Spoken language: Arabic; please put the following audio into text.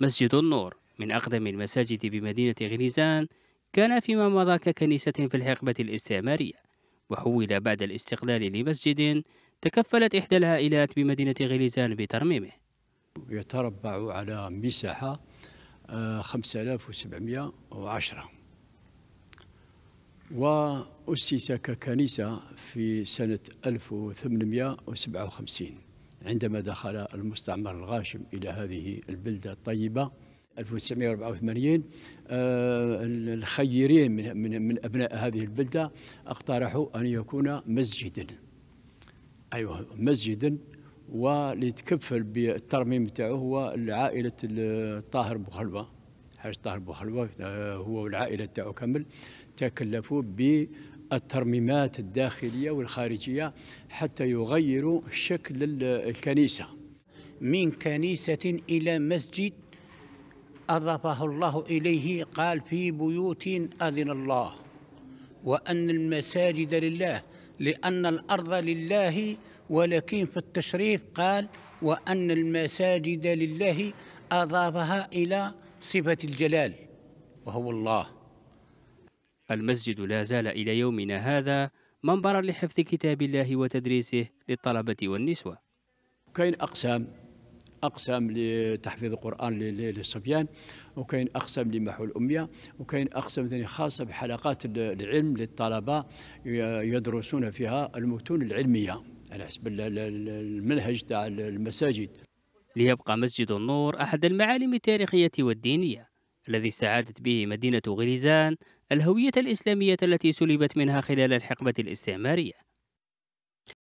مسجد النور من أقدم المساجد بمدينة غريزان كان فيما مضى ككنيسة في الحقبة الاستعمارية وحول بعد الاستقلال لمسجد تكفلت إحدى العائلات بمدينة غليزان بترميمه يتربع على مساحة 5710 آه، وأسس ككنيسة في سنة 1857 عندما دخل المستعمر الغاشم إلى هذه البلدة الطيبة 1984 آه، الخيرين من, من, من أبناء هذه البلدة اقترحوا أن يكون مسجدا أيوه مسجدا ولتكفل تكفل بالترميم تاعو هو العائلة طاهر بوخلبة حاج طاهر بوخلبة آه، هو والعائلة تاعو كامل تكلفوا ب الترميمات الداخلية والخارجية حتى يغيروا شكل الكنيسة من كنيسة إلى مسجد أضافه الله إليه قال في بيوت أذن الله وأن المساجد لله لأن الأرض لله ولكن في التشريف قال وأن المساجد لله أضافها إلى صفة الجلال وهو الله المسجد لا زال إلى يومنا هذا منبرا لحفظ كتاب الله وتدريسه للطلبة والنسوة كاين أقسام أقسام لتحفيظ القرآن للصبيان وكاين أقسام لمحو الأمية وكاين أقسام ثاني خاصة بحلقات العلم للطلبة يدرسون فيها المتون العلمية على حسب المنهج تاع المساجد ليبقى مسجد النور أحد المعالم التاريخية والدينية الذي استعادت به مدينة غليزان الهوية الإسلامية التي سلبت منها خلال الحقبة الاستعمارية